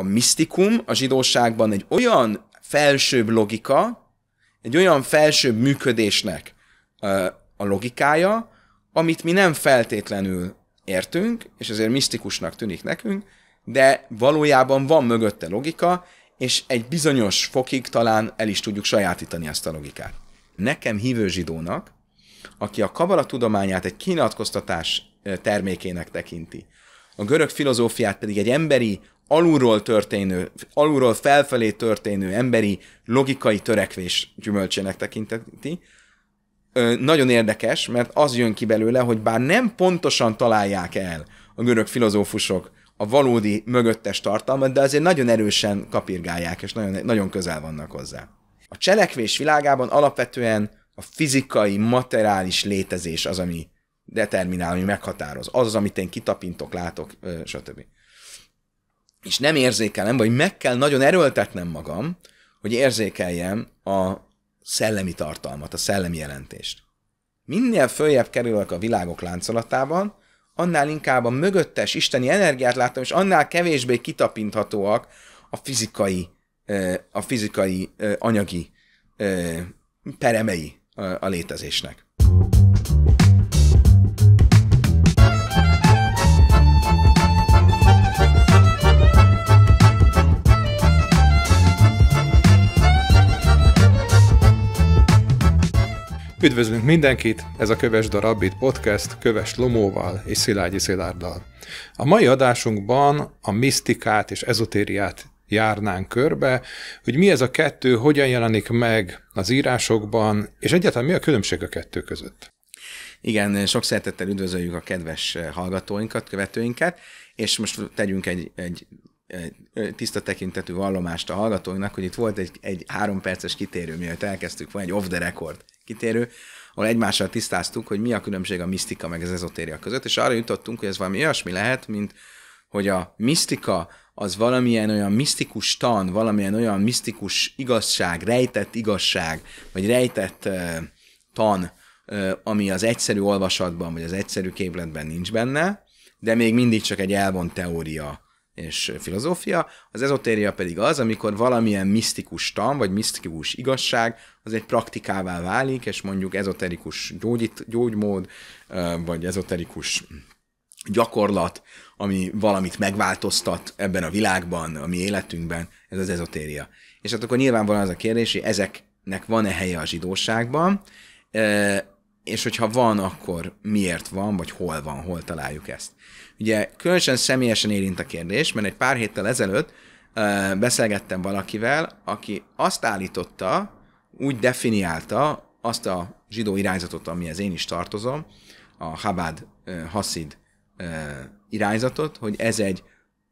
a misztikum a zsidóságban egy olyan felsőbb logika, egy olyan felsőbb működésnek a logikája, amit mi nem feltétlenül értünk, és ezért misztikusnak tűnik nekünk, de valójában van mögötte logika, és egy bizonyos fokig talán el is tudjuk sajátítani ezt a logikát. Nekem hívő zsidónak, aki a kabala tudományát egy kínatkoztatás termékének tekinti, a görög filozófiát pedig egy emberi alulról történő, alulról felfelé történő emberi logikai törekvés gyümölcsének tekinteti. Ö, nagyon érdekes, mert az jön ki belőle, hogy bár nem pontosan találják el a görög filozófusok a valódi mögöttes tartalmat, de azért nagyon erősen kapirgálják, és nagyon, nagyon közel vannak hozzá. A cselekvés világában alapvetően a fizikai, materiális létezés az, ami determinál, ami meghatároz. Az az, amit én kitapintok, látok, stb és nem érzékelem, vagy meg kell nagyon erőltetnem magam, hogy érzékeljem a szellemi tartalmat, a szellemi jelentést. Minél följebb kerülök a világok láncolatában, annál inkább a mögöttes isteni energiát látom, és annál kevésbé kitapinthatóak a fizikai, a fizikai anyagi peremei a létezésnek. Üdvözlünk mindenkit, ez a Köves Darabit Podcast Köves Lomóval és Szilágyi Szilárddal. A mai adásunkban a misztikát és ezotériát járnánk körbe, hogy mi ez a kettő, hogyan jelenik meg az írásokban, és egyáltalán mi a különbség a kettő között. Igen, sok szeretettel üdvözöljük a kedves hallgatóinkat, követőinket, és most tegyünk egy, egy tiszta tekintetű vallomást a hallgatóinknak, hogy itt volt egy, egy három perces kitérő, mielőtt elkezdtük, van egy off the record kitérő, ahol egymással tisztáztuk, hogy mi a különbség a misztika meg az ezotéria között, és arra jutottunk, hogy ez valami olyasmi lehet, mint hogy a misztika az valamilyen olyan misztikus tan, valamilyen olyan misztikus igazság, rejtett igazság, vagy rejtett uh, tan, uh, ami az egyszerű olvasatban, vagy az egyszerű képletben nincs benne, de még mindig csak egy elvont teória és filozófia, az ezotéria pedig az, amikor valamilyen misztikus tan, vagy misztikus igazság, az egy praktikává válik, és mondjuk ezoterikus gyógyít, gyógymód, vagy ezoterikus gyakorlat, ami valamit megváltoztat ebben a világban, a mi életünkben, ez az ezotéria. És hát akkor nyilvánvalóan az a kérdés, hogy ezeknek van-e helye a zsidóságban, és hogyha van, akkor miért van, vagy hol van, hol találjuk ezt. Ugye különösen személyesen érint a kérdés, mert egy pár héttel ezelőtt beszélgettem valakivel, aki azt állította, úgy definiálta azt a zsidó irányzatot, amihez én is tartozom, a Habád Haszid irányzatot, hogy ez egy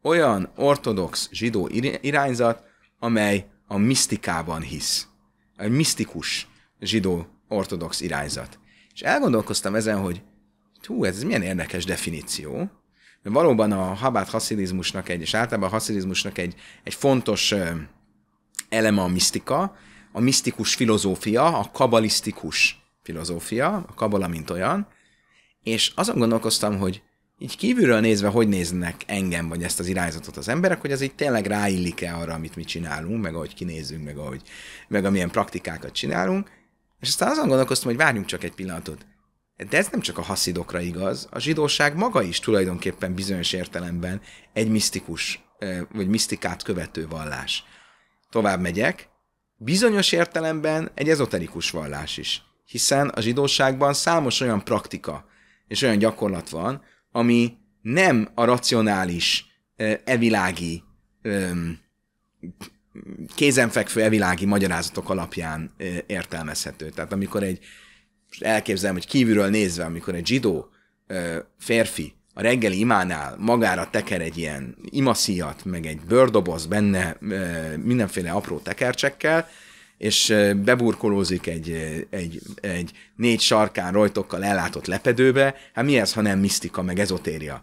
olyan ortodox zsidó irányzat, amely a misztikában hisz. Egy misztikus zsidó ortodox irányzat. És elgondolkoztam ezen, hogy hú, ez milyen érdekes definíció. Valóban a habát haszidizmusnak egy, és általában a haszidizmusnak egy, egy fontos eleme a misztika, a misztikus filozófia, a kabalisztikus filozófia, a kabala mint olyan, és azon gondolkoztam, hogy így kívülről nézve, hogy néznek engem, vagy ezt az irányzatot az emberek, hogy az így tényleg ráillik-e arra, amit mi csinálunk, meg ahogy kinézünk, meg, ahogy, meg amilyen praktikákat csinálunk. És aztán azon gondolkoztam, hogy várjunk csak egy pillanatot. De ez nem csak a haszidokra igaz, a zsidóság maga is tulajdonképpen bizonyos értelemben egy misztikus, eh, vagy misztikát követő vallás. Tovább megyek, Bizonyos értelemben egy ezoterikus vallás is, hiszen a zsidóságban számos olyan praktika és olyan gyakorlat van, ami nem a racionális, evilági, kézenfekvő evilági magyarázatok alapján értelmezhető. Tehát amikor egy, elképzelem, hogy kívülről nézve, amikor egy zsidó férfi a reggeli imánál magára teker egy ilyen imaszíjat, meg egy bőrdoboz benne mindenféle apró tekercsekkel, és beburkolózik egy, egy, egy négy sarkán rojtokkal ellátott lepedőbe, hát mi ez, ha nem misztika, meg ezotéria.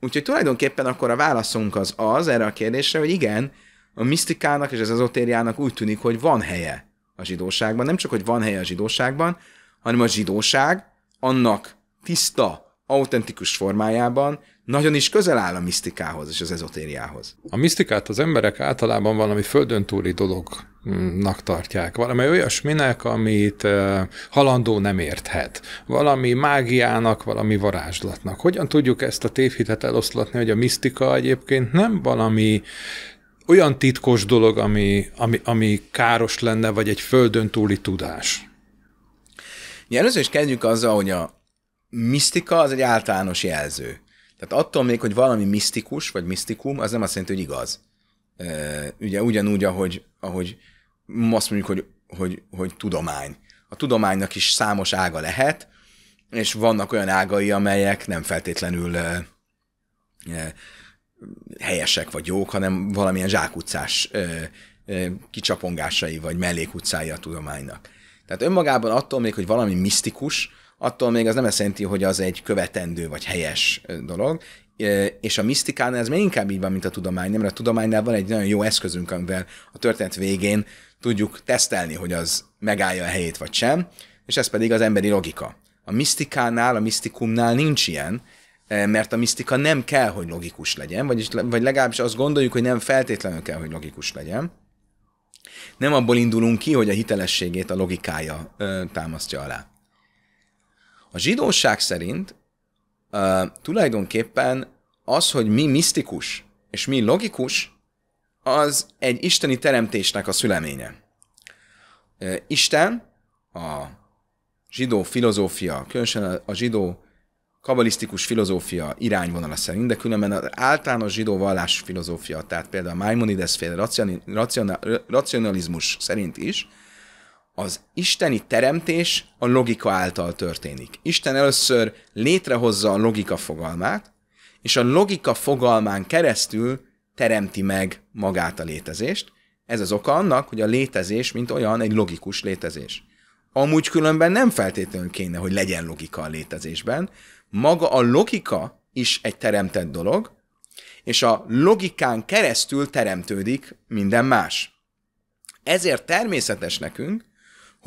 Úgyhogy tulajdonképpen akkor a válaszunk az az erre a kérdésre, hogy igen, a misztikának és az ezotériának úgy tűnik, hogy van helye a zsidóságban. Nem csak, hogy van helye a zsidóságban, hanem a zsidóság annak tiszta autentikus formájában nagyon is közel áll a misztikához és az ezotériához. A misztikát az emberek általában valami földön túli dolognak tartják, valami olyasminek, amit halandó nem érthet, valami mágiának, valami varázslatnak. Hogyan tudjuk ezt a tévhitet eloszlatni, hogy a misztika egyébként nem valami olyan titkos dolog, ami, ami, ami káros lenne, vagy egy földön túli tudás? Ja, először is kezdjük azzal, hogy a, misztika az egy általános jelző. Tehát attól még, hogy valami misztikus, vagy misztikum, az nem azt jelenti, hogy igaz. Ugye ugyanúgy, ahogy, ahogy azt mondjuk, hogy, hogy, hogy tudomány. A tudománynak is számos ága lehet, és vannak olyan ágai, amelyek nem feltétlenül helyesek vagy jók, hanem valamilyen zsákutcás kicsapongásai vagy mellékutcái a tudománynak. Tehát önmagában attól még, hogy valami misztikus, attól még az nem azt jelenti, hogy az egy követendő vagy helyes dolog, és a misztikánál ez még inkább így van, mint a tudomány, mert a tudománynál van egy nagyon jó eszközünk, amivel a történet végén tudjuk tesztelni, hogy az megállja a helyét vagy sem, és ez pedig az emberi logika. A misztikánál, a misztikumnál nincs ilyen, mert a misztika nem kell, hogy logikus legyen, vagyis, vagy legalábbis azt gondoljuk, hogy nem feltétlenül kell, hogy logikus legyen. Nem abból indulunk ki, hogy a hitelességét a logikája ö, támasztja alá. A zsidóság szerint uh, tulajdonképpen az, hogy mi misztikus és mi logikus, az egy isteni teremtésnek a szüleménye. Uh, Isten a zsidó filozófia, különösen a zsidó kabalisztikus filozófia irányvonala szerint, de különben az általános zsidó vallás filozófia, tehát például a Maimonides féle racionalizmus szerint is, az isteni teremtés a logika által történik. Isten először létrehozza a logika fogalmát, és a logika fogalmán keresztül teremti meg magát a létezést. Ez az oka annak, hogy a létezés, mint olyan, egy logikus létezés. Amúgy különben nem feltétlenül kéne, hogy legyen logika a létezésben. Maga a logika is egy teremtett dolog, és a logikán keresztül teremtődik minden más. Ezért természetes nekünk,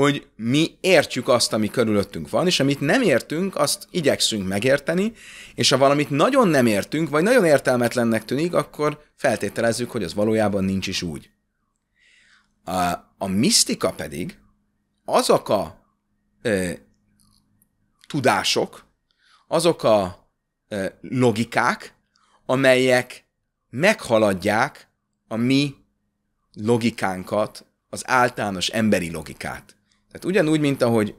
hogy mi értjük azt, ami körülöttünk van, és amit nem értünk, azt igyekszünk megérteni, és ha valamit nagyon nem értünk, vagy nagyon értelmetlennek tűnik, akkor feltételezzük, hogy az valójában nincs is úgy. A, a misztika pedig azok a ö, tudások, azok a ö, logikák, amelyek meghaladják a mi logikánkat, az általános emberi logikát. Tehát ugyanúgy, mint ahogy,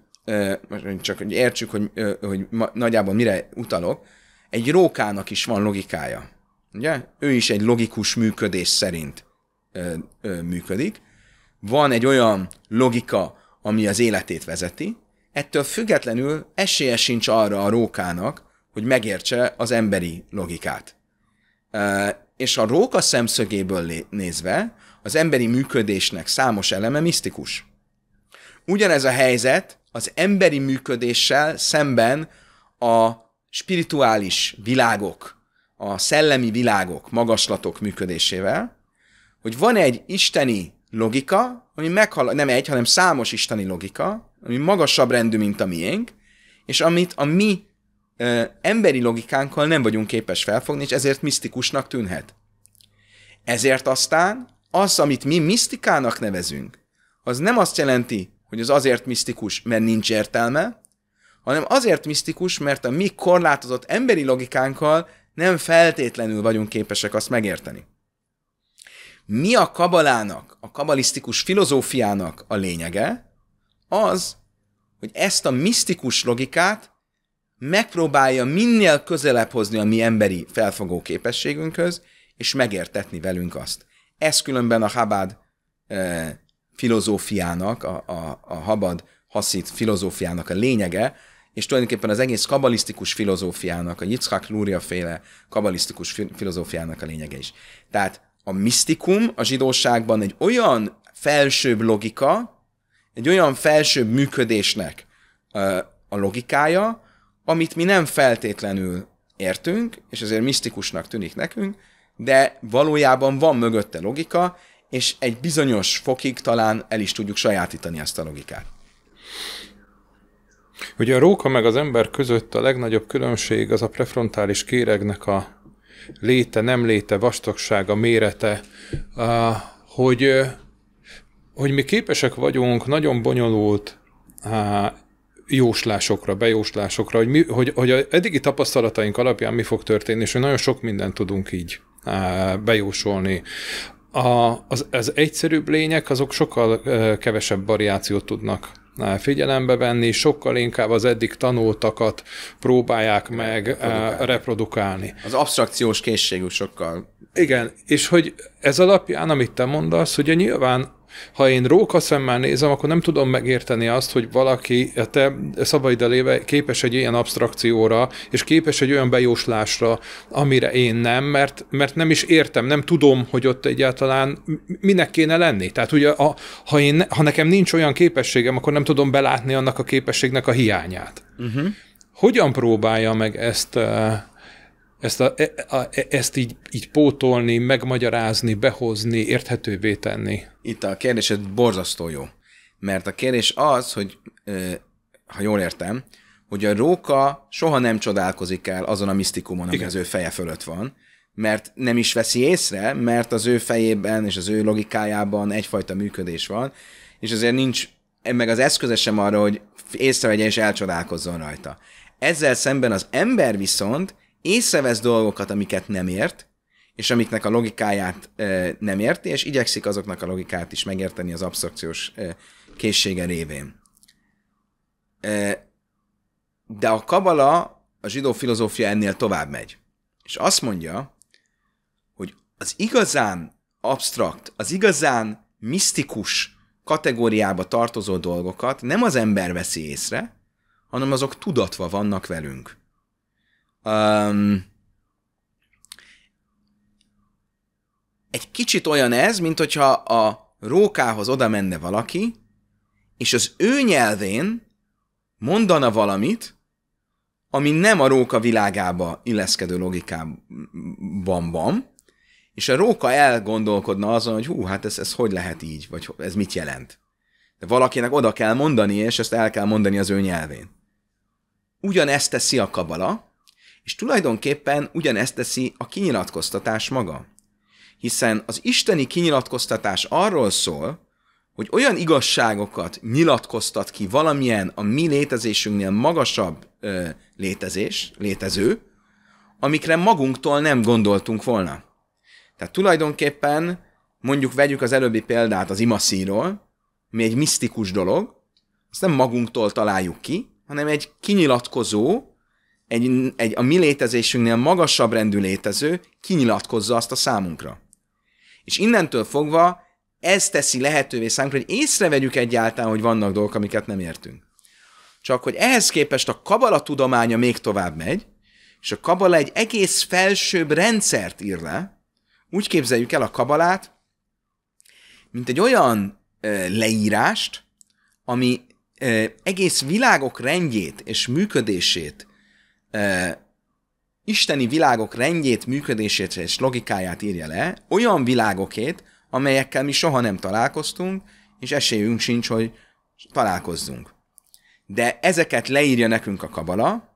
most csak hogy értsük, hogy, hogy nagyjából mire utalok, egy rókának is van logikája. Ugye? Ő is egy logikus működés szerint működik. Van egy olyan logika, ami az életét vezeti, ettől függetlenül esélye sincs arra a rókának, hogy megértse az emberi logikát. És a róka szemszögéből nézve az emberi működésnek számos eleme misztikus. Ugyanez a helyzet az emberi működéssel szemben a spirituális világok, a szellemi világok, magaslatok működésével, hogy van egy isteni logika, ami meghal, nem egy, hanem számos isteni logika, ami magasabb rendű, mint a miénk, és amit a mi ö, emberi logikánkkal nem vagyunk képes felfogni, és ezért misztikusnak tűnhet. Ezért aztán az, amit mi misztikának nevezünk, az nem azt jelenti, hogy az azért misztikus, mert nincs értelme, hanem azért misztikus, mert a mi korlátozott emberi logikánkkal nem feltétlenül vagyunk képesek azt megérteni. Mi a kabalának, a kabalisztikus filozófiának a lényege? Az, hogy ezt a misztikus logikát megpróbálja minél közelebb hozni a mi emberi felfogó képességünkhöz, és megértetni velünk azt. Ez különben a Habád eh, filozófiának, a, a, a habad haszit filozófiának a lényege, és tulajdonképpen az egész kabalisztikus filozófiának, a Yitzhak Lúria féle kabalisztikus filozófiának a lényege is. Tehát a misztikum a zsidóságban egy olyan felsőbb logika, egy olyan felsőbb működésnek a logikája, amit mi nem feltétlenül értünk, és ezért misztikusnak tűnik nekünk, de valójában van mögötte logika, és egy bizonyos fokig talán el is tudjuk sajátítani ezt a logikát. Ugye a róka meg az ember között a legnagyobb különbség az a prefrontális kéregnek a léte, nem léte, vastagsága, mérete, hogy, hogy mi képesek vagyunk nagyon bonyolult jóslásokra, bejóslásokra, hogy, mi, hogy, hogy a eddigi tapasztalataink alapján mi fog történni, és hogy nagyon sok mindent tudunk így bejósolni a, az, az egyszerűbb lények azok sokkal kevesebb variációt tudnak figyelembe venni, sokkal inkább az eddig tanultakat próbálják meg reprodukálni. reprodukálni. Az abstrakciós készségük sokkal. Igen, és hogy ez alapján, amit te mondasz, ugye nyilván ha én róka szemmel nézem, akkor nem tudom megérteni azt, hogy valaki a te szabaid eléve képes egy ilyen abstrakcióra, és képes egy olyan bejóslásra, amire én nem, mert, mert nem is értem, nem tudom, hogy ott egyáltalán minek kéne lenni. Tehát ugye, a, ha, én, ha nekem nincs olyan képességem, akkor nem tudom belátni annak a képességnek a hiányát. Uh-huh. Hogyan próbálja meg ezt eh, ezt, a, e, a, e, ezt így, így pótolni, megmagyarázni, behozni, érthetővé tenni. Itt a kérdésed borzasztó jó. Mert a kérdés az, hogy ha jól értem, hogy a róka soha nem csodálkozik el azon a misztikumon, ami Igen. az ő feje fölött van, mert nem is veszi észre, mert az ő fejében és az ő logikájában egyfajta működés van, és azért nincs, meg az eszköze sem arra, hogy észrevegye és elcsodálkozzon rajta. Ezzel szemben az ember viszont észrevesz dolgokat, amiket nem ért, és amiknek a logikáját e, nem érti, és igyekszik azoknak a logikát is megérteni az abszorpciós e, készsége révén. E, de a kabala, a zsidó filozófia ennél tovább megy. És azt mondja, hogy az igazán abstrakt, az igazán misztikus kategóriába tartozó dolgokat nem az ember veszi észre, hanem azok tudatva vannak velünk. Um, egy kicsit olyan ez, mint hogyha a rókához oda menne valaki, és az ő nyelvén mondana valamit, ami nem a róka világába illeszkedő logikában van, és a róka elgondolkodna azon, hogy hú, hát ez, ez hogy lehet így, vagy ez mit jelent. De valakinek oda kell mondani, és ezt el kell mondani az ő nyelvén. Ugyanezt teszi a kabala, és tulajdonképpen ugyanezt teszi a kinyilatkoztatás maga. Hiszen az isteni kinyilatkoztatás arról szól, hogy olyan igazságokat nyilatkoztat ki valamilyen a mi létezésünknél magasabb ö, létezés, létező, amikre magunktól nem gondoltunk volna. Tehát tulajdonképpen mondjuk vegyük az előbbi példát az imaszíról, ami egy misztikus dolog, azt nem magunktól találjuk ki, hanem egy kinyilatkozó, egy, egy a mi létezésünknél magasabb rendű létező kinyilatkozza azt a számunkra. És innentől fogva ez teszi lehetővé számunkra, hogy észrevegyük egyáltalán, hogy vannak dolgok, amiket nem értünk. Csak hogy ehhez képest a kabala tudománya még tovább megy, és a kabala egy egész felsőbb rendszert ír le, úgy képzeljük el a kabalát, mint egy olyan ö, leírást, ami ö, egész világok rendjét és működését e, isteni világok rendjét, működését és logikáját írja le, olyan világokét, amelyekkel mi soha nem találkoztunk, és esélyünk sincs, hogy találkozzunk. De ezeket leírja nekünk a kabala,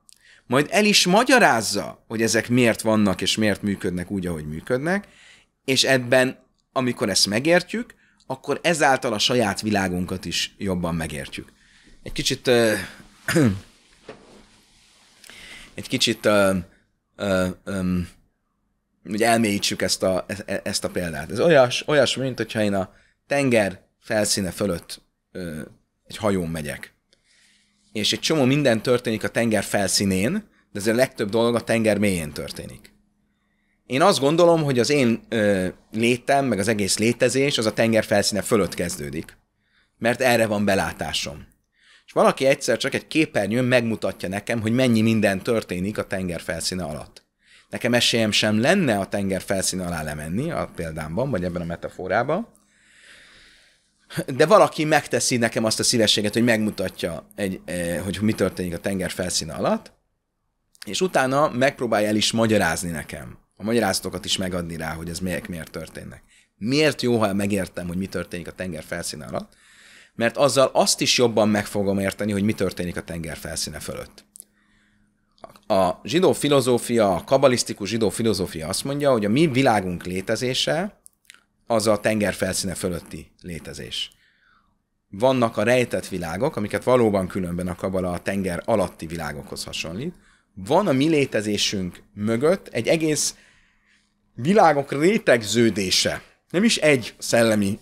majd el is magyarázza, hogy ezek miért vannak és miért működnek úgy, ahogy működnek, és ebben, amikor ezt megértjük, akkor ezáltal a saját világunkat is jobban megértjük. Egy kicsit uh, egy kicsit uh, uh, um, hogy elmélyítsük ezt a, e, e, ezt a példát. Ez olyas, olyas, mint hogyha én a tenger felszíne fölött ö, egy hajón megyek. És egy csomó minden történik a tenger felszínén, de azért a legtöbb dolog a tenger mélyén történik. Én azt gondolom, hogy az én ö, létem, meg az egész létezés az a tenger felszíne fölött kezdődik. Mert erre van belátásom és valaki egyszer csak egy képernyőn megmutatja nekem, hogy mennyi minden történik a tenger felszíne alatt. Nekem esélyem sem lenne a tenger felszíne alá lemenni, a példámban, vagy ebben a metaforában, de valaki megteszi nekem azt a szívességet, hogy megmutatja, egy, eh, hogy mi történik a tenger felszíne alatt, és utána megpróbálja el is magyarázni nekem. A magyarázatokat is megadni rá, hogy ez miért, miért történnek. Miért jó, ha megértem, hogy mi történik a tenger felszíne alatt? mert azzal azt is jobban meg fogom érteni, hogy mi történik a tenger felszíne fölött. A zsidó filozófia, a kabalisztikus zsidó filozófia azt mondja, hogy a mi világunk létezése az a tenger felszíne fölötti létezés. Vannak a rejtett világok, amiket valóban különben a kabala a tenger alatti világokhoz hasonlít. Van a mi létezésünk mögött egy egész világok rétegződése. Nem is egy szellemi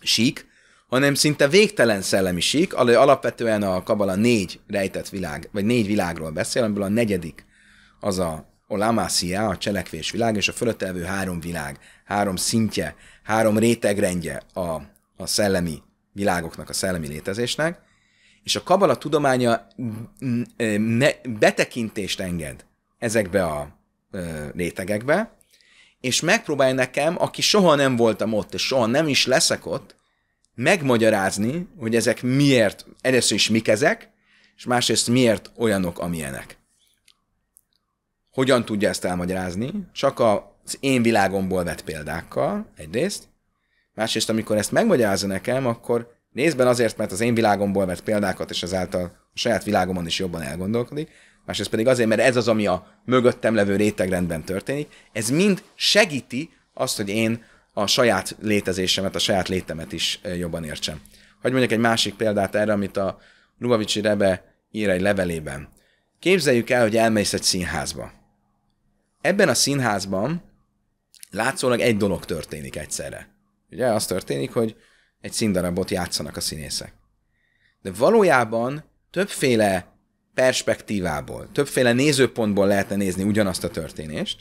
sík, hanem szinte végtelen szellemiség, alapvetően a kabala négy rejtett világ, vagy négy világról beszél, amiből a negyedik az a olamászia, a cselekvés világ, és a fölöttelvő három világ, három szintje, három rétegrendje a, a szellemi világoknak, a szellemi létezésnek, és a kabala tudománya betekintést enged ezekbe a rétegekbe, és megpróbálja nekem, aki soha nem voltam ott, és soha nem is leszek ott, megmagyarázni, hogy ezek miért, először is mik ezek, és másrészt miért olyanok, amilyenek. Hogyan tudja ezt elmagyarázni? Csak az én világomból vett példákkal, egyrészt, másrészt, amikor ezt megmagyarázza nekem, akkor nézben azért, mert az én világomból vett példákat, és ezáltal a saját világomon is jobban elgondolkodik, másrészt pedig azért, mert ez az, ami a mögöttem levő rétegrendben történik, ez mind segíti azt, hogy én a saját létezésemet, a saját létemet is eh, jobban értsem. Hogy mondjak egy másik példát erre, amit a Lubavicsi Rebe ír egy levelében. Képzeljük el, hogy elmész egy színházba. Ebben a színházban látszólag egy dolog történik egyszerre. Ugye az történik, hogy egy színdarabot játszanak a színészek. De valójában többféle perspektívából, többféle nézőpontból lehetne nézni ugyanazt a történést,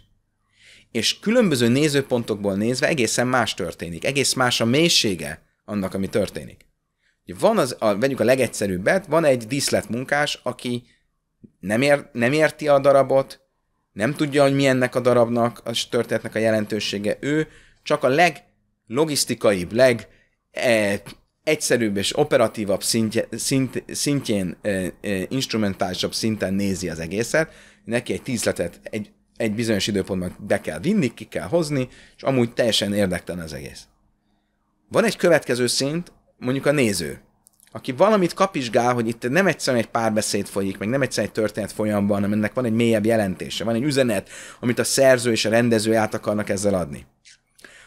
és különböző nézőpontokból nézve egészen más történik, egész más a mélysége annak, ami történik. Van az, a, vegyük a legegyszerűbbet, van egy diszletmunkás, aki nem, ér, nem érti a darabot, nem tudja, hogy mi ennek a darabnak, a történetnek a jelentősége. Ő csak a leglogisztikaibb, leg e, egyszerűbb és operatívabb szintje, szint, szintjén, e, e, instrumentálisabb szinten nézi az egészet. Neki egy tízletet, egy egy bizonyos időpontban be kell vinni, ki kell hozni, és amúgy teljesen érdektelen az egész. Van egy következő szint, mondjuk a néző, aki valamit kapizsgál, hogy itt nem egyszerűen egy párbeszéd folyik, meg nem egyszerűen egy történet folyamban, hanem ennek van egy mélyebb jelentése, van egy üzenet, amit a szerző és a rendező át akarnak ezzel adni.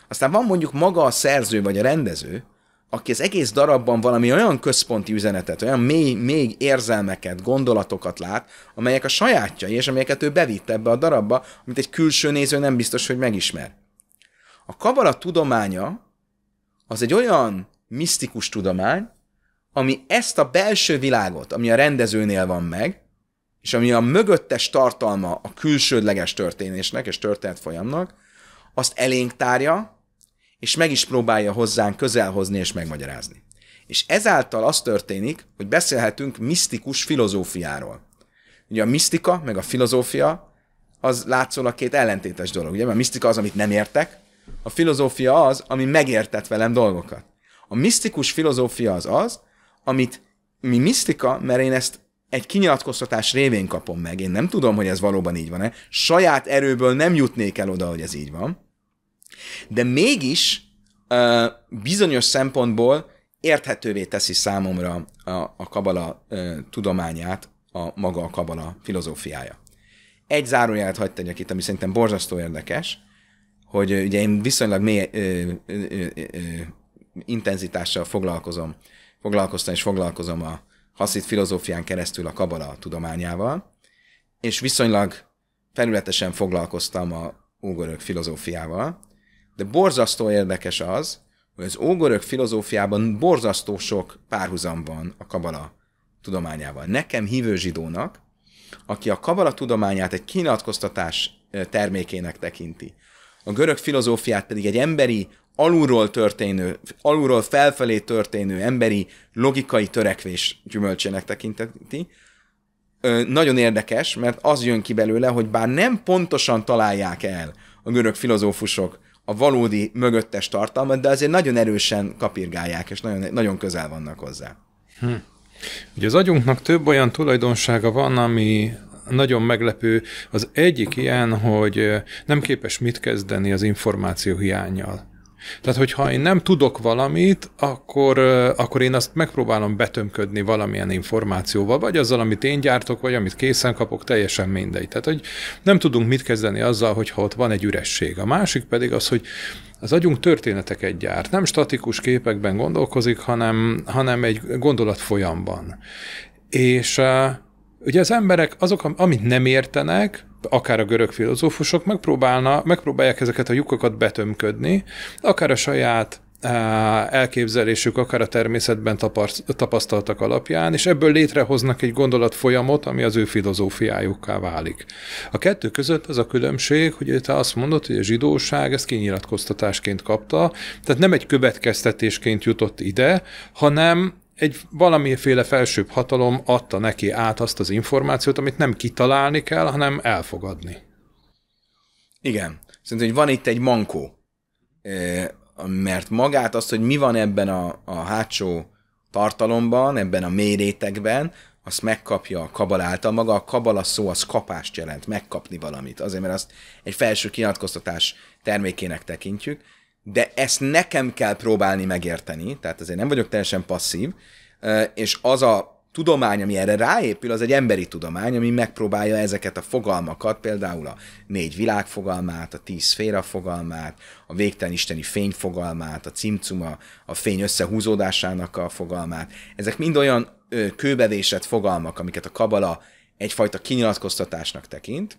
Aztán van mondjuk maga a szerző vagy a rendező, aki az egész darabban valami olyan központi üzenetet, olyan mély, mély érzelmeket, gondolatokat lát, amelyek a sajátjai, és amelyeket ő bevitt ebbe a darabba, amit egy külső néző nem biztos, hogy megismer. A kabala tudománya az egy olyan misztikus tudomány, ami ezt a belső világot, ami a rendezőnél van meg, és ami a mögöttes tartalma a külsődleges történésnek és történet folyamnak, azt elénk tárja, és meg is próbálja hozzánk közelhozni és megmagyarázni. És ezáltal az történik, hogy beszélhetünk misztikus filozófiáról. Ugye a misztika meg a filozófia az látszólag két ellentétes dolog, ugye? Mert a misztika az, amit nem értek, a filozófia az, ami megértett velem dolgokat. A misztikus filozófia az az, amit mi misztika, mert én ezt egy kinyilatkoztatás révén kapom meg. Én nem tudom, hogy ez valóban így van-e. Saját erőből nem jutnék el oda, hogy ez így van. De mégis uh, bizonyos szempontból érthetővé teszi számomra a, a kabala uh, tudományát a maga a kabala filozófiája. Egy zárójelet hagyd tegyek itt, ami szerintem borzasztó érdekes, hogy uh, ugye én viszonylag mély uh, uh, uh, uh, intenzitással foglalkozom, foglalkoztam és foglalkozom a haszit filozófián keresztül a kabala tudományával, és viszonylag felületesen foglalkoztam a ógörök filozófiával, de borzasztó érdekes az, hogy az ógörök filozófiában borzasztó sok párhuzam van a kabala tudományával. Nekem hívő zsidónak, aki a kabala tudományát egy kinyilatkoztatás termékének tekinti, a görög filozófiát pedig egy emberi, alulról történő, alulról felfelé történő emberi logikai törekvés gyümölcsének tekinteti, nagyon érdekes, mert az jön ki belőle, hogy bár nem pontosan találják el a görög filozófusok a valódi mögöttes tartalmat, de azért nagyon erősen kapirgálják, és nagyon, nagyon közel vannak hozzá. Hm. Ugye az agyunknak több olyan tulajdonsága van, ami nagyon meglepő. Az egyik ilyen, hogy nem képes mit kezdeni az információ hiányjal. Tehát, hogyha én nem tudok valamit, akkor, akkor én azt megpróbálom betömködni valamilyen információval, vagy azzal, amit én gyártok, vagy amit készen kapok, teljesen mindegy. Tehát, hogy nem tudunk mit kezdeni azzal, hogyha ott van egy üresség. A másik pedig az, hogy az agyunk történeteket gyárt. Nem statikus képekben gondolkozik, hanem, hanem egy gondolatfolyamban. És Ugye az emberek azok, amit nem értenek, akár a görög filozófusok megpróbálna, megpróbálják ezeket a lyukakat betömködni, akár a saját elképzelésük, akár a természetben tapasztaltak alapján, és ebből létrehoznak egy gondolatfolyamot, ami az ő filozófiájukká válik. A kettő között az a különbség, hogy te azt mondod, hogy a zsidóság ezt kinyilatkoztatásként kapta, tehát nem egy következtetésként jutott ide, hanem egy valamiféle felsőbb hatalom adta neki át azt az információt, amit nem kitalálni kell, hanem elfogadni. Igen. Szerintem, hogy van itt egy mankó. E, mert magát azt, hogy mi van ebben a, a hátsó tartalomban, ebben a mély rétegben, azt megkapja a kabal által. Maga a kabala szó az kapást jelent, megkapni valamit. Azért, mert azt egy felső kinyatkoztatás termékének tekintjük de ezt nekem kell próbálni megérteni, tehát azért nem vagyok teljesen passzív, és az a tudomány, ami erre ráépül, az egy emberi tudomány, ami megpróbálja ezeket a fogalmakat, például a négy világ fogalmát, a tíz szféra fogalmát, a végtelen isteni fény fogalmát, a cimcuma, a fény összehúzódásának a fogalmát. Ezek mind olyan kőbevésett fogalmak, amiket a kabala egyfajta kinyilatkoztatásnak tekint,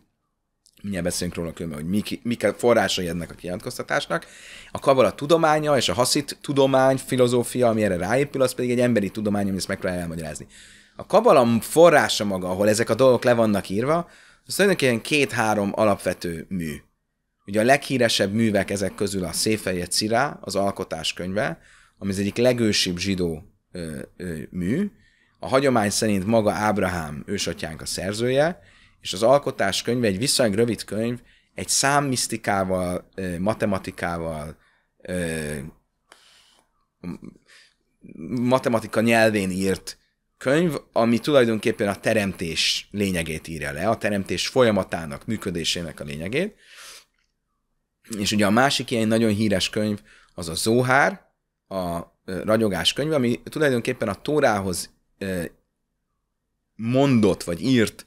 mindjárt beszélünk róla különben, hogy mik, mik a forrásai ennek a kiadkoztatásnak. A kavala tudománya és a haszit tudomány, filozófia, ami erre ráépül, az pedig egy emberi tudomány, amit ezt megpróbálja elmagyarázni. A kabala forrása maga, ahol ezek a dolgok le vannak írva, az tulajdonképpen két-három alapvető mű. Ugye a leghíresebb művek ezek közül a Széfeje Cirá, az alkotás könyve, ami az egyik legősibb zsidó ö, ö, mű. A hagyomány szerint maga Ábrahám ősatyánk a szerzője, és az alkotás könyve egy viszonylag rövid könyv, egy számmisztikával, matematikával, matematika nyelvén írt könyv, ami tulajdonképpen a teremtés lényegét írja le, a teremtés folyamatának, működésének a lényegét. És ugye a másik ilyen nagyon híres könyv az a Zóhár, a ragyogás könyv, ami tulajdonképpen a Tórához mondott vagy írt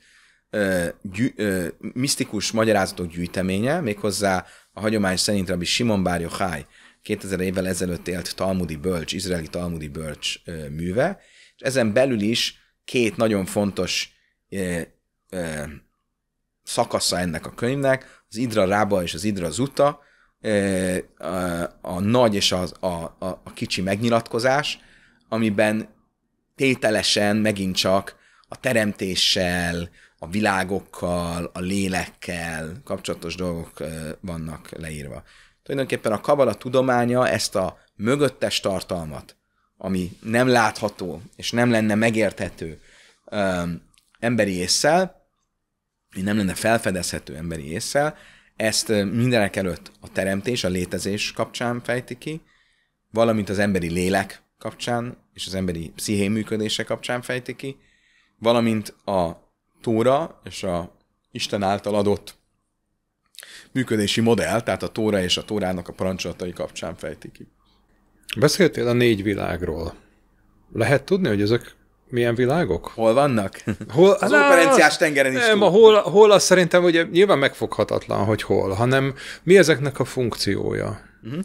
gyű, misztikus magyarázatok gyűjteménye, méghozzá a hagyomány szerint Rabbi Simon Bar Yochai 2000 évvel ezelőtt élt Talmudi bölcs, izraeli Talmudi bölcs műve, és ezen belül is két nagyon fontos szakasza ennek a könyvnek, az Idra Rába és az Idra Zuta, a nagy és az, a, a, a kicsi megnyilatkozás, amiben tételesen megint csak a teremtéssel, a világokkal, a lélekkel kapcsolatos dolgok vannak leírva. Tulajdonképpen a kabala tudománya ezt a mögöttes tartalmat, ami nem látható és nem lenne megérthető emberi észsel, nem lenne felfedezhető emberi észsel, ezt mindenek előtt a teremtés, a létezés kapcsán fejti ki, valamint az emberi lélek kapcsán és az emberi psziché működése kapcsán fejti ki, valamint a Tóra és a Isten által adott működési modell, tehát a Tóra és a Tórának a parancsolatai kapcsán fejti ki. Beszéltél a négy világról. Lehet tudni, hogy ezek milyen világok? Hol vannak? Hol, az na, operenciás tengeren is Nem, a hol, hol az szerintem ugye nyilván megfoghatatlan, hogy hol, hanem mi ezeknek a funkciója? Mhm.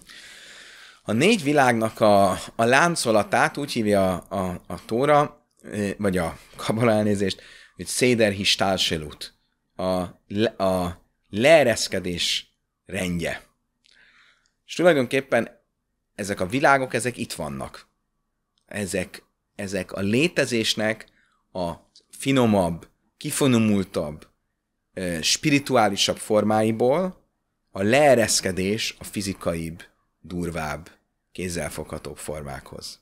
A négy világnak a, a láncolatát úgy hívja a, a, a Tóra, eh, vagy a Kabala elnézést, hogy Széder Histálselut, a, le, a leereszkedés rendje. És tulajdonképpen ezek a világok, ezek itt vannak. Ezek, ezek a létezésnek a finomabb, kifonomultabb, spirituálisabb formáiból a leereszkedés a fizikaibb, durvább, kézzelfoghatóbb formákhoz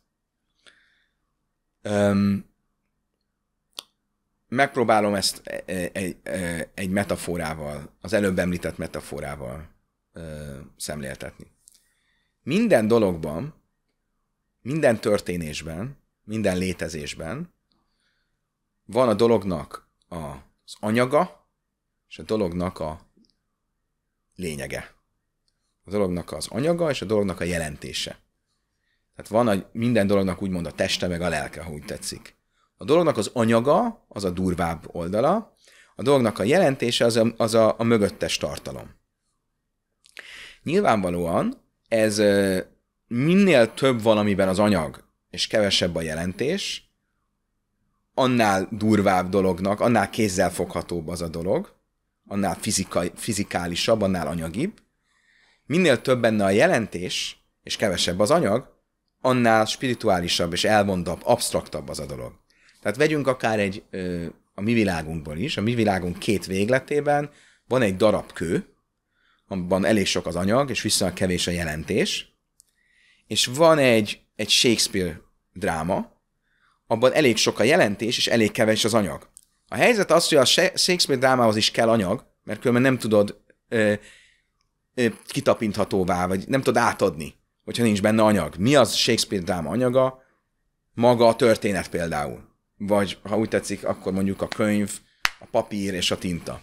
megpróbálom ezt egy, e, e, e, egy metaforával, az előbb említett metaforával szemléltetni. Minden dologban, minden történésben, minden létezésben van a dolognak az anyaga, és a dolognak a lényege. A dolognak az anyaga, és a dolognak a jelentése. Tehát van a, minden dolognak úgymond a teste, meg a lelke, ha úgy tetszik. A dolognak az anyaga, az a durvább oldala, a dolognak a jelentése az a, az a, a mögöttes tartalom. Nyilvánvalóan ez minél több valamiben az anyag, és kevesebb a jelentés, annál durvább dolognak, annál kézzelfoghatóbb az a dolog, annál fizika, fizikálisabb, annál anyagibb. Minél több benne a jelentés, és kevesebb az anyag, annál spirituálisabb és elmondabb, absztraktabb az a dolog. Tehát vegyünk akár egy, a mi világunkból is, a mi világunk két végletében van egy darab kő, amiben elég sok az anyag, és viszonylag kevés a jelentés, és van egy, egy Shakespeare dráma, abban elég sok a jelentés, és elég kevés az anyag. A helyzet az, hogy a Shakespeare drámához is kell anyag, mert különben nem tudod ö, ö, kitapinthatóvá, vagy nem tudod átadni, hogyha nincs benne anyag. Mi az Shakespeare dráma anyaga? Maga a történet például vagy ha úgy tetszik, akkor mondjuk a könyv, a papír és a tinta.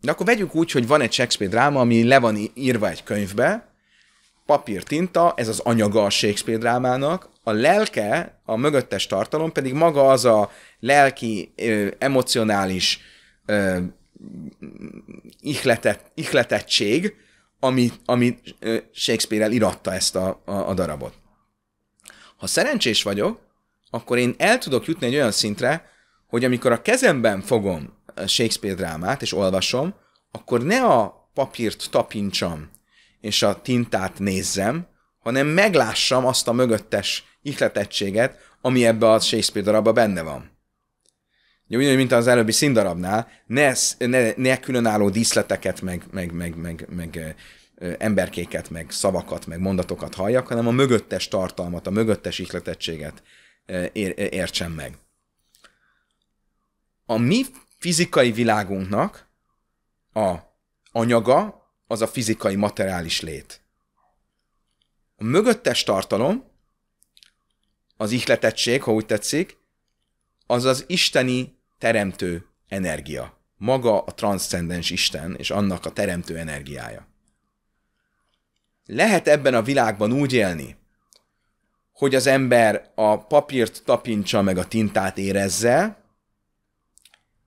De akkor vegyük úgy, hogy van egy Shakespeare dráma, ami le van írva egy könyvbe, papír, tinta, ez az anyaga a Shakespeare drámának, a lelke, a mögöttes tartalom pedig maga az a lelki, ö, emocionális ö, ihletet, ihletettség, ami, ami Shakespeare-el iratta ezt a, a, a darabot. Ha szerencsés vagyok, akkor én el tudok jutni egy olyan szintre, hogy amikor a kezemben fogom Shakespeare drámát, és olvasom, akkor ne a papírt tapintsam, és a tintát nézzem, hanem meglássam azt a mögöttes ihletettséget, ami ebbe a Shakespeare darabba benne van. Ugyanúgy, mint az előbbi színdarabnál, ne, ne, ne különálló díszleteket, meg, meg, meg, meg, meg emberkéket, meg szavakat, meg mondatokat halljak, hanem a mögöttes tartalmat, a mögöttes ihletettséget értsen meg. A mi fizikai világunknak a anyaga az a fizikai materiális lét. A mögöttes tartalom, az ihletettség, ha úgy tetszik, az az isteni teremtő energia. Maga a transzcendens Isten és annak a teremtő energiája. Lehet ebben a világban úgy élni, hogy az ember a papírt tapintsa, meg a tintát érezze,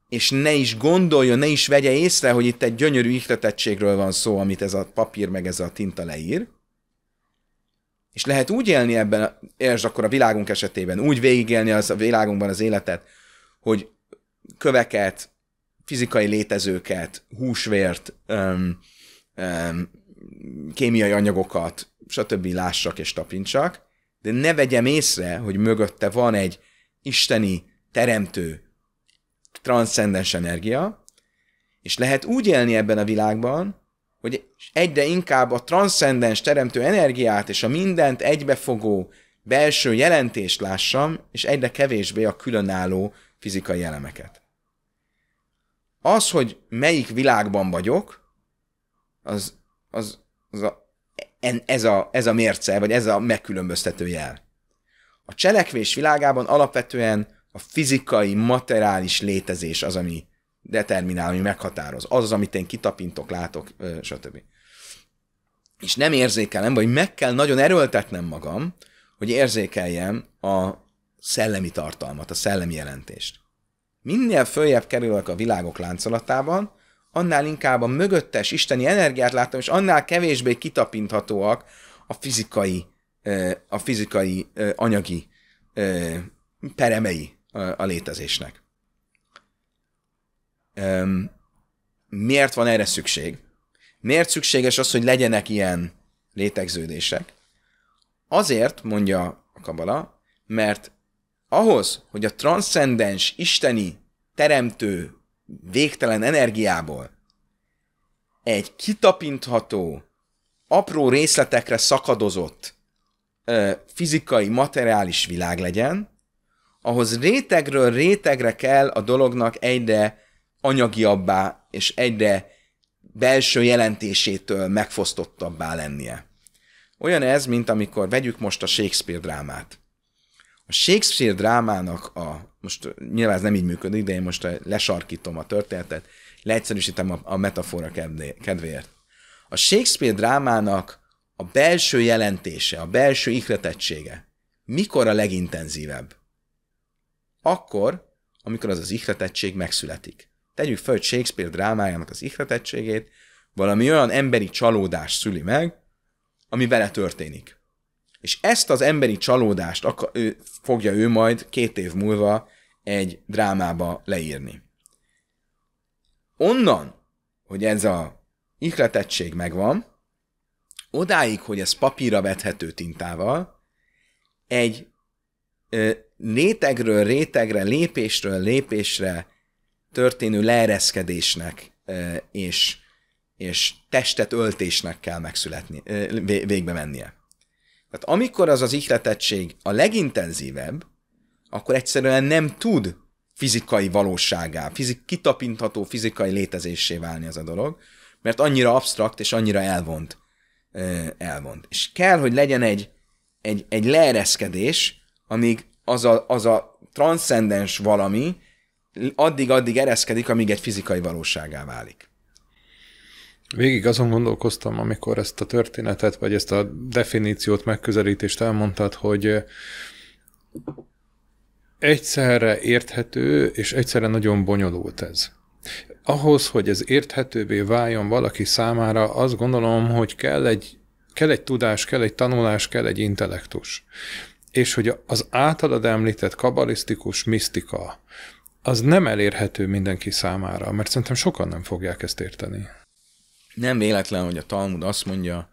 és ne is gondoljon, ne is vegye észre, hogy itt egy gyönyörű ihletettségről van szó, amit ez a papír meg ez a tinta leír. És lehet úgy élni ebben, és akkor a világunk esetében, úgy végigélni az a világunkban az életet, hogy köveket, fizikai létezőket, húsvért, öm, öm, kémiai anyagokat, stb. lássak és tapintsak, de ne vegyem észre, hogy mögötte van egy isteni, teremtő, transzcendens energia, és lehet úgy élni ebben a világban, hogy egyre inkább a transzcendens teremtő energiát és a mindent egybefogó belső jelentést lássam, és egyre kevésbé a különálló fizikai elemeket. Az, hogy melyik világban vagyok, az, az, az ez a, ez a mérce, vagy ez a megkülönböztető jel. A cselekvés világában alapvetően a fizikai, materiális létezés az, ami determinál, ami meghatároz. Az az, amit én kitapintok, látok, stb. És nem érzékelem, vagy meg kell nagyon erőltetnem magam, hogy érzékeljem a szellemi tartalmat, a szellemi jelentést. Minél följebb kerülök a világok láncolatában, annál inkább a mögöttes isteni energiát láttam, és annál kevésbé kitapinthatóak a fizikai, a fizikai anyagi peremei a létezésnek. Miért van erre szükség? Miért szükséges az, hogy legyenek ilyen létegződések? Azért, mondja a kabala, mert ahhoz, hogy a transzcendens, isteni, teremtő végtelen energiából egy kitapintható, apró részletekre szakadozott ö, fizikai, materiális világ legyen, ahhoz rétegről rétegre kell a dolognak egyre anyagiabbá és egyre belső jelentésétől megfosztottabbá lennie. Olyan ez, mint amikor vegyük most a Shakespeare drámát. A Shakespeare drámának a most nyilván ez nem így működik, de én most lesarkítom a történetet, leegyszerűsítem a, a metafora kedvéért. A Shakespeare drámának a belső jelentése, a belső ihletettsége mikor a legintenzívebb? Akkor, amikor az az ihletettség megszületik. Tegyük fel, hogy Shakespeare drámájának az ihletettségét valami olyan emberi csalódás szüli meg, ami vele történik. És ezt az emberi csalódást ak- ő, fogja ő majd két év múlva egy drámába leírni. Onnan, hogy ez a ihletettség megvan, odáig, hogy ez papírra vethető tintával, egy ö, rétegről rétegre, lépésről lépésre történő leereszkedésnek ö, és, és testet öltésnek kell megszületni, ö, végbe mennie. Tehát amikor az az ihletettség a legintenzívebb, akkor egyszerűen nem tud fizikai valóságá, fizik, kitapintható fizikai létezésé válni az a dolog, mert annyira absztrakt és annyira elvont. elvont. És kell, hogy legyen egy, egy, egy leereszkedés, amíg az a, az a transzcendens valami addig-addig ereszkedik, amíg egy fizikai valóságá válik. Végig azon gondolkoztam, amikor ezt a történetet, vagy ezt a definíciót, megközelítést elmondtad, hogy egyszerre érthető, és egyszerre nagyon bonyolult ez. Ahhoz, hogy ez érthetővé váljon valaki számára, azt gondolom, hogy kell egy, kell egy tudás, kell egy tanulás, kell egy intellektus. És hogy az általad említett kabalisztikus misztika, az nem elérhető mindenki számára, mert szerintem sokan nem fogják ezt érteni. Nem véletlen, hogy a Talmud azt mondja,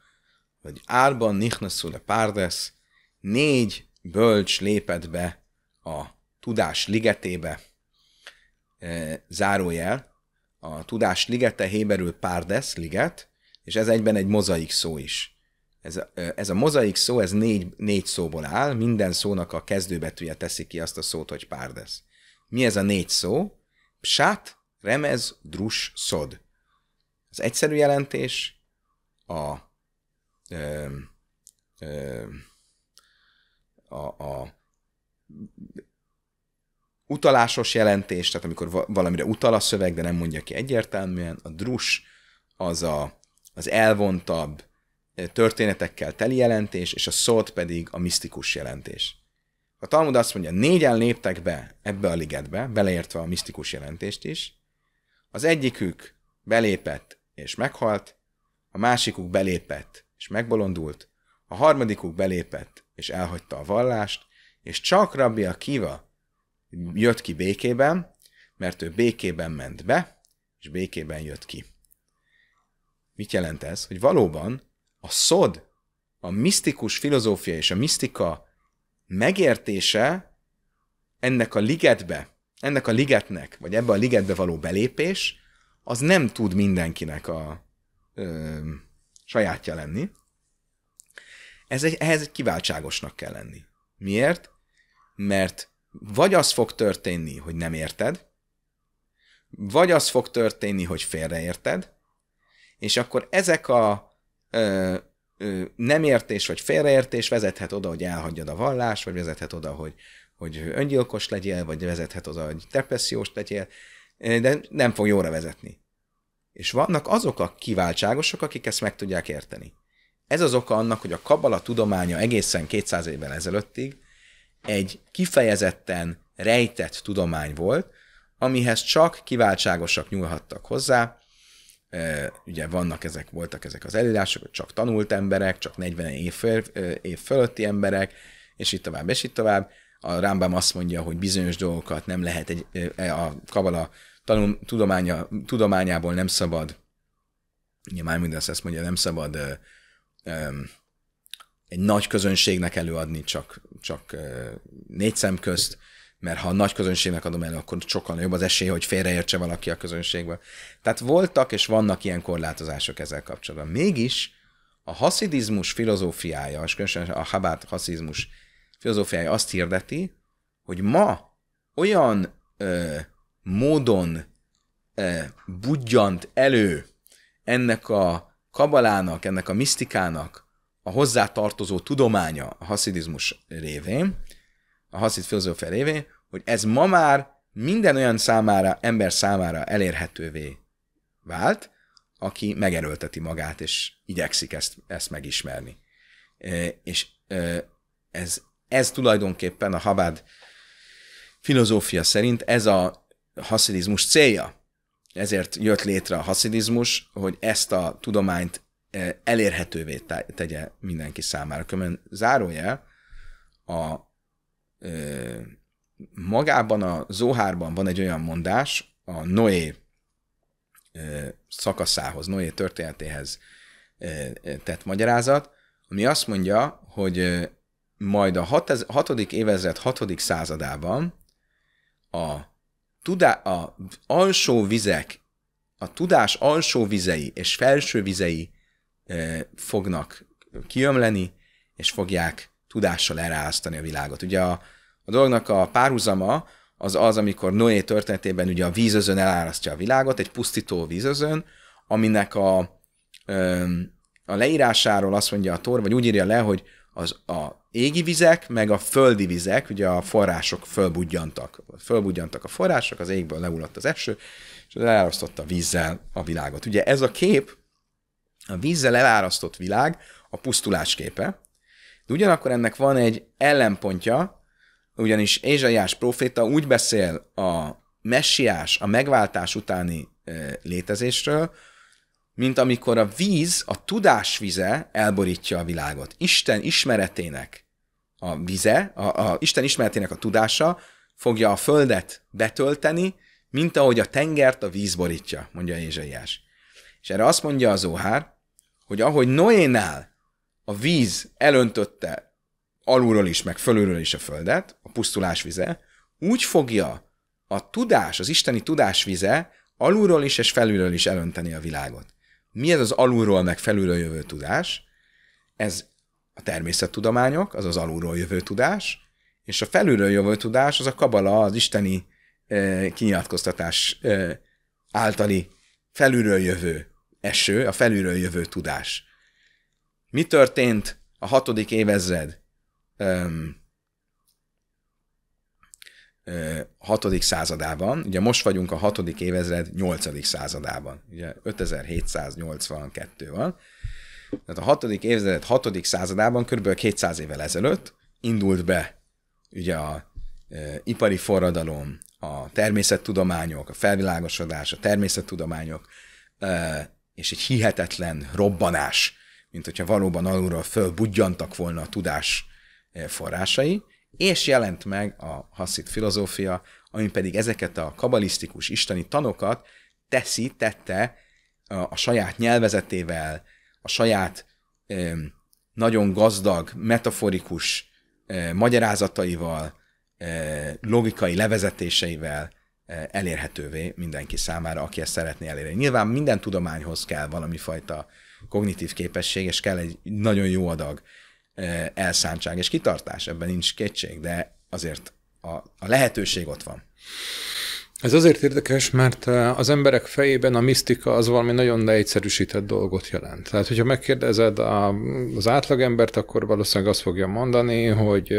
hogy árban nihnaszul a párdesz, négy bölcs lépett be a tudás ligetébe, e, zárójel, a tudás ligete héberül párdesz liget, és ez egyben egy mozaik szó is. Ez a, e, ez a mozaik szó, ez négy, négy szóból áll, minden szónak a kezdőbetűje teszi ki azt a szót, hogy párdesz. Mi ez a négy szó? Psát, remez, drus, szod az egyszerű jelentés, a, ö, ö, a, a utalásos jelentés, tehát amikor valamire utal a szöveg, de nem mondja ki egyértelműen, a drus az a, az elvontabb történetekkel teli jelentés, és a szót pedig a misztikus jelentés. A Talmud azt mondja, négyen léptek be ebbe a ligetbe, beleértve a misztikus jelentést is. Az egyikük belépett és meghalt, a másikuk belépett, és megbolondult, a harmadikuk belépett, és elhagyta a vallást, és csak Rabbi Akiva jött ki békében, mert ő békében ment be, és békében jött ki. Mit jelent ez? Hogy valóban a szod, a misztikus filozófia és a misztika megértése ennek a ligetbe, ennek a ligetnek, vagy ebbe a ligetbe való belépés, az nem tud mindenkinek a ö, sajátja lenni. Ez egy, ehhez egy kiváltságosnak kell lenni. Miért? Mert vagy az fog történni, hogy nem érted, vagy az fog történni, hogy félreérted, és akkor ezek a ö, ö, nem értés vagy félreértés vezethet oda, hogy elhagyjad a vallást, vagy vezethet oda, hogy, hogy öngyilkos legyél, vagy vezethet oda, hogy depressziós legyél, Eh, de nem fog jóra vezetni. És vannak azok a kiváltságosok, akik ezt meg tudják érteni. Ez az oka annak, hogy a kabala tudománya egészen 200 évvel ezelőttig egy kifejezetten rejtett tudomány volt, amihez csak kiváltságosak nyúlhattak hozzá. Eh, ugye vannak ezek, voltak ezek az előírások, hogy csak tanult emberek, csak 40 év, föl, eh, év fölötti emberek, és így tovább, és így tovább. A Rambam azt mondja, hogy bizonyos dolgokat nem lehet egy, a kabala tanul, tudománya, tudományából nem szabad, nyilván minden ezt mondja, nem szabad ö, ö, egy nagy közönségnek előadni csak, csak ö, négy szem közt, mert ha a nagy közönségnek adom elő, akkor sokkal jobb az esély, hogy félreértse valaki a közönségbe. Tehát voltak és vannak ilyen korlátozások ezzel kapcsolatban. Mégis a haszidizmus filozófiája, és különösen a habát haszidizmus filozófiája azt hirdeti, hogy ma olyan ö, módon e, budjant elő ennek a kabalának, ennek a misztikának a hozzátartozó tudománya a haszidizmus révén, a haszid filozófia révén, hogy ez ma már minden olyan számára, ember számára elérhetővé vált, aki megerőlteti magát, és igyekszik ezt, ezt megismerni. E, és e, ez, ez tulajdonképpen a Habád filozófia szerint ez a haszidizmus célja. Ezért jött létre a haszidizmus, hogy ezt a tudományt eh, elérhetővé tegye mindenki számára. Különben zárójel, a, ö, eh, magában a zóhárban van egy olyan mondás, a Noé ö, eh, szakaszához, Noé történetéhez ö, tett magyarázat, ami azt mondja, hogy ö, majd a 6. Hat, hatodik évezred 6. századában a tudá, a alsó vizek, a tudás alsó vizei és felső vizei e, fognak kiömleni, és fogják tudással elrálasztani a világot. Ugye a, a dolognak a párhuzama az az, amikor Noé történetében ugye a vízözön elárasztja a világot, egy pusztító vízözön, aminek a, a leírásáról azt mondja a Tor, vagy úgy írja le, hogy az a égi vizek, meg a földi vizek, ugye a források fölbudjantak. Fölbudjantak a források, az égből leulott az eső, és elárasztotta vízzel a világot. Ugye ez a kép, a vízzel elárasztott világ a pusztulás képe, de ugyanakkor ennek van egy ellenpontja, ugyanis Ézsaiás proféta úgy beszél a messiás, a megváltás utáni eh, létezésről, mint amikor a víz, a tudás vize elborítja a világot. Isten ismeretének a vize, a, a Isten ismeretének a tudása fogja a földet betölteni, mint ahogy a tengert a víz borítja, mondja Ézsaiás. És erre azt mondja az Óhár, hogy ahogy Noénál a víz elöntötte alulról is, meg fölülről is a földet, a pusztulás vize, úgy fogja a tudás, az isteni tudás vize alulról is és felülről is elönteni a világot mi ez az alulról meg felülről jövő tudás? Ez a természettudományok, az az alulról jövő tudás, és a felülről jövő tudás az a kabala, az isteni e, kinyilatkoztatás e, általi felülről jövő eső, a felülről jövő tudás. Mi történt a hatodik évezred 6. századában, ugye most vagyunk a 6. évezred 8. századában, ugye 5782 van, tehát a 6. évezred 6. századában, kb. 200 évvel ezelőtt indult be ugye a e, ipari forradalom, a természettudományok, a felvilágosodás, a természettudományok, e, és egy hihetetlen robbanás, mint hogyha valóban alulról fölbudjantak volna a tudás forrásai, és jelent meg a haszit filozófia, ami pedig ezeket a kabalisztikus isteni tanokat teszi, tette a saját nyelvezetével, a saját nagyon gazdag, metaforikus magyarázataival, logikai levezetéseivel elérhetővé mindenki számára, aki ezt szeretné elérni. Nyilván minden tudományhoz kell valami fajta kognitív képesség, és kell egy nagyon jó adag elszántság és kitartás, ebben nincs kétség, de azért a, a lehetőség ott van. Ez azért érdekes, mert az emberek fejében a misztika az valami nagyon leegyszerűsített dolgot jelent. Tehát, hogyha megkérdezed a, az átlagembert, akkor valószínűleg azt fogja mondani, hogy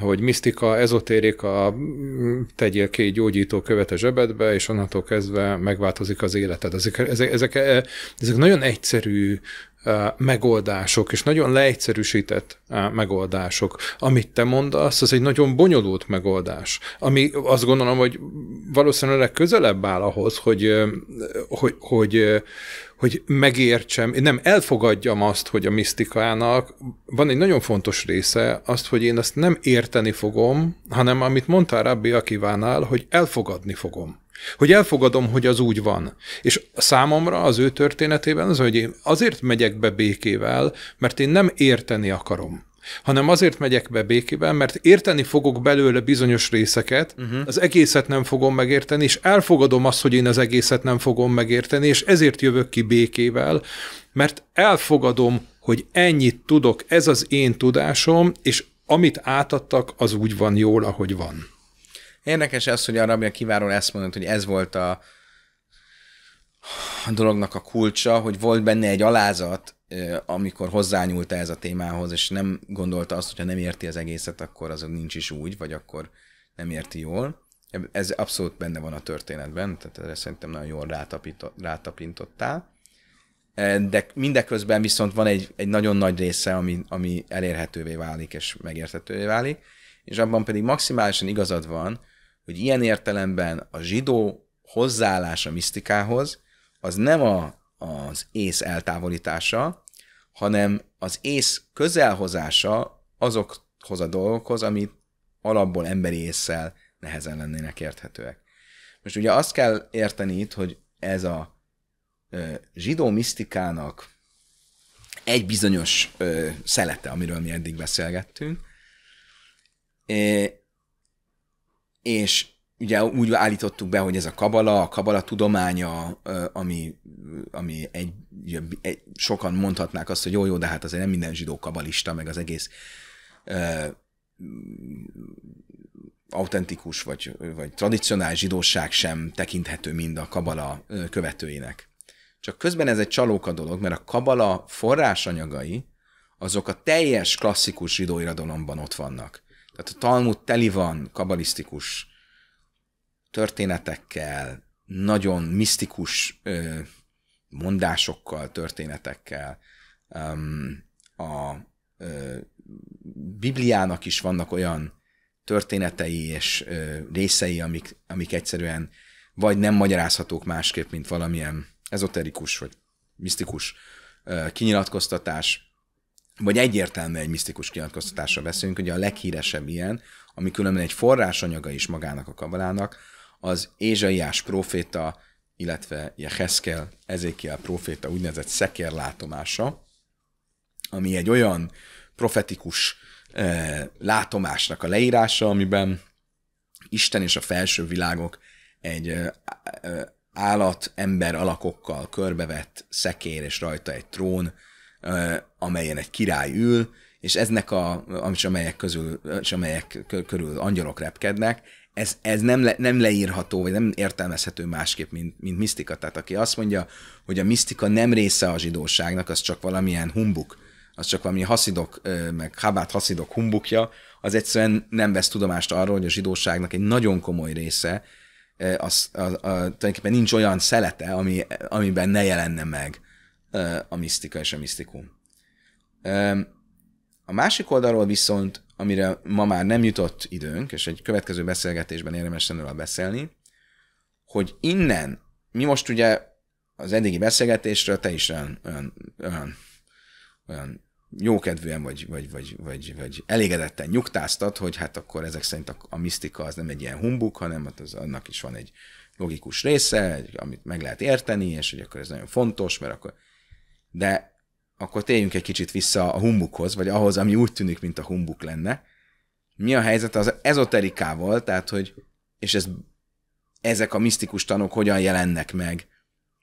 hogy misztika, ezotérika, mm, tegyél két gyógyító követ a zsebedbe, és onnantól kezdve megváltozik az életed. Ezek, ezek, ezek, e, ezek nagyon egyszerű e, megoldások, és nagyon leegyszerűsített e, megoldások. Amit te mondasz, az egy nagyon bonyolult megoldás, ami azt gondolom, hogy valószínűleg közelebb áll ahhoz, hogy, hogy, hogy hogy megértsem, nem elfogadjam azt, hogy a misztikának van egy nagyon fontos része, azt, hogy én azt nem érteni fogom, hanem amit mondta Rabbi Akivánál, hogy elfogadni fogom. Hogy elfogadom, hogy az úgy van. És számomra az ő történetében az, hogy én azért megyek be békével, mert én nem érteni akarom hanem azért megyek be békében, mert érteni fogok belőle bizonyos részeket, uh-huh. az egészet nem fogom megérteni, és elfogadom azt, hogy én az egészet nem fogom megérteni, és ezért jövök ki békével, mert elfogadom, hogy ennyit tudok, ez az én tudásom, és amit átadtak, az úgy van jól, ahogy van. Érdekes az, hogy arra, ami a kiválóan ezt mondott, hogy ez volt a, a dolognak a kulcsa, hogy volt benne egy alázat, amikor hozzányúlt ez a témához, és nem gondolta azt, hogyha nem érti az egészet, akkor az nincs is úgy, vagy akkor nem érti jól. Ez abszolút benne van a történetben, tehát erre szerintem nagyon jól rátapintottál. De mindeközben viszont van egy, egy nagyon nagy része, ami, ami elérhetővé válik és megérthetővé válik, és abban pedig maximálisan igazad van, hogy ilyen értelemben a zsidó hozzáállás a misztikához az nem a, az ész eltávolítása, hanem az ész közelhozása azokhoz a dolgokhoz, amit alapból emberi észsel nehezen lennének érthetőek. Most ugye azt kell érteni itt, hogy ez a ö, zsidó misztikának egy bizonyos ö, szelete, amiről mi eddig beszélgettünk, é, és ugye úgy állítottuk be, hogy ez a kabala, a kabala tudománya, ami, ami egy, egy, sokan mondhatnák azt, hogy jó, jó, de hát azért nem minden zsidó kabalista, meg az egész ö, autentikus vagy, vagy tradicionális zsidóság sem tekinthető mind a kabala követőinek. Csak közben ez egy csalóka dolog, mert a kabala forrásanyagai azok a teljes klasszikus zsidó irodalomban ott vannak. Tehát a Talmud teli van kabalisztikus történetekkel, nagyon misztikus mondásokkal, történetekkel. A Bibliának is vannak olyan történetei és részei, amik, amik egyszerűen vagy nem magyarázhatók másképp, mint valamilyen ezoterikus vagy misztikus kinyilatkoztatás, vagy egyértelműen egy misztikus kinyilatkoztatásra beszélünk. Ugye a leghíresebb ilyen, ami különben egy forrásanyaga is magának a kabalának, az Ézsaiás proféta, illetve Jeheszkel, Ezékiel proféta úgynevezett szekérlátomása, ami egy olyan profetikus eh, látomásnak a leírása, amiben Isten és a felső világok egy eh, eh, állat-ember alakokkal körbevett szekér és rajta egy trón, amelyen egy király ül, és eznek a, amelyek, közül, és amelyek körül angyalok repkednek, ez, ez nem, le, nem leírható, vagy nem értelmezhető másképp, mint, mint misztika. Tehát aki azt mondja, hogy a misztika nem része a zsidóságnak, az csak valamilyen humbuk, az csak valami haszidok, meg habát haszidok humbukja, az egyszerűen nem vesz tudomást arról, hogy a zsidóságnak egy nagyon komoly része, az, az, az, tulajdonképpen nincs olyan szelete, ami, amiben ne jelenne meg a misztika és a misztikum. A másik oldalról viszont amire ma már nem jutott időnk, és egy következő beszélgetésben érdemes lenne róla beszélni, hogy innen, mi most ugye az eddigi beszélgetésről te is olyan, olyan, olyan, olyan jókedvűen vagy, vagy, vagy, vagy, vagy elégedetten nyugtáztat, hogy hát akkor ezek szerint a, a misztika az nem egy ilyen humbuk, hanem hát az, annak is van egy logikus része, amit meg lehet érteni, és hogy akkor ez nagyon fontos, mert akkor... De akkor térjünk egy kicsit vissza a humbukhoz, vagy ahhoz, ami úgy tűnik, mint a humbuk lenne. Mi a helyzet az ezoterikával, tehát hogy, és ez, ezek a misztikus tanok hogyan jelennek meg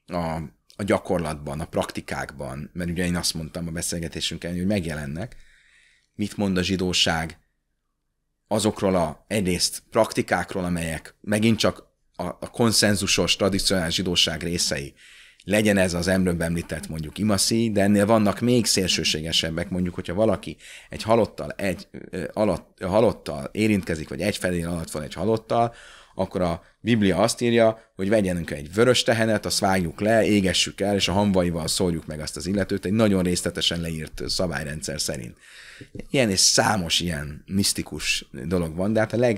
a, a gyakorlatban, a praktikákban, mert ugye én azt mondtam a beszélgetésünkkel, hogy megjelennek. Mit mond a zsidóság azokról a egyrészt praktikákról, amelyek megint csak a, a konszenzusos, tradicionális zsidóság részei, legyen ez az emlőbb említett mondjuk imaszi, de ennél vannak még szélsőségesebbek, mondjuk, hogyha valaki egy halottal, egy ö, alatt, halottal érintkezik, vagy egy felén alatt van egy halottal, akkor a Biblia azt írja, hogy vegyenünk egy vörös tehenet, azt vágjuk le, égessük el, és a hamvaival szóljuk meg azt az illetőt, egy nagyon részletesen leírt szabályrendszer szerint. Ilyen és számos ilyen misztikus dolog van, de hát a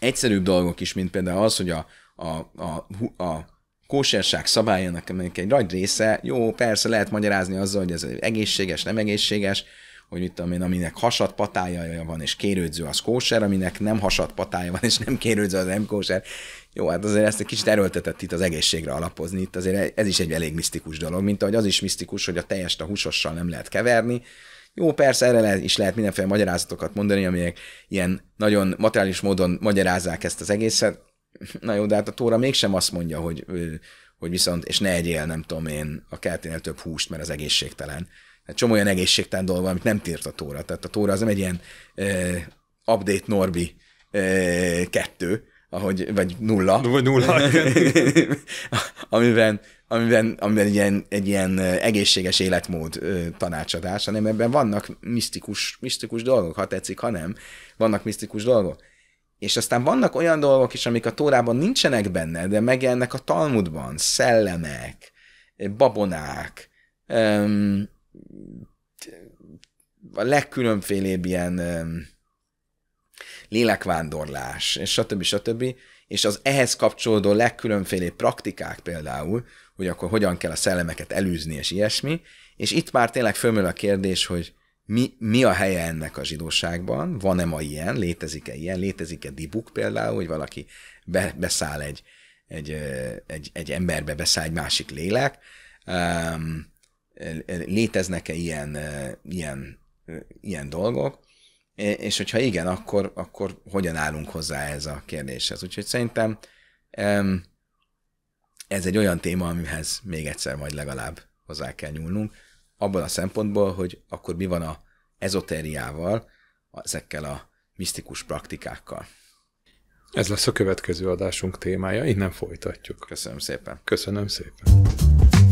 legegyszerűbb dolgok is, mint például az, hogy a, a, a, a kóserság szabályának amelyik egy nagy része, jó, persze lehet magyarázni azzal, hogy ez egészséges, nem egészséges, hogy mit tudom én, aminek hasat patája van és kérődző, az kóser, aminek nem hasat patája van és nem kérődző, az nem kóser. Jó, hát azért ezt egy kicsit erőltetett itt az egészségre alapozni, itt azért ez is egy elég misztikus dolog, mint ahogy az is misztikus, hogy a teljes a húsossal nem lehet keverni, jó, persze erre is lehet mindenféle magyarázatokat mondani, amelyek ilyen nagyon materiális módon magyarázzák ezt az egészet, Na jó, de hát a Tóra mégsem azt mondja, hogy, hogy viszont, és ne egyél, nem tudom én, a kerténél több húst, mert az egészségtelen. Hát csomó olyan egészségtelen dolog amit nem tírt a Tóra. Tehát a Tóra az nem egy ilyen uh, update Norbi uh, kettő, ahogy, vagy nulla. Vagy nulla. amiben, amiben, amiben egy ilyen, egy ilyen egészséges életmód tanácsadás, hanem ebben vannak misztikus, misztikus dolgok, ha tetszik, ha nem. Vannak misztikus dolgok. És aztán vannak olyan dolgok is, amik a Tórában nincsenek benne, de megjelennek a Talmudban, szellemek, babonák, öm, a legkülönfélébb ilyen öm, lélekvándorlás, és stb. stb. És az ehhez kapcsolódó legkülönfélébb praktikák például, hogy akkor hogyan kell a szellemeket elűzni, és ilyesmi. És itt már tényleg fölmül a kérdés, hogy mi, mi a helye ennek a zsidóságban, van-e ma ilyen, létezik-e ilyen, létezik-e dibuk például, hogy valaki be, beszáll egy, egy, egy, egy emberbe, beszáll egy másik lélek, léteznek-e ilyen, ilyen, ilyen dolgok, és hogyha igen, akkor, akkor hogyan állunk hozzá ez a kérdéshez. Úgyhogy szerintem ez egy olyan téma, amihez még egyszer majd legalább hozzá kell nyúlnunk abban a szempontból, hogy akkor mi van a ezotériával, ezekkel a misztikus praktikákkal. Ez lesz a következő adásunk témája, innen folytatjuk. Köszönöm szépen. Köszönöm szépen.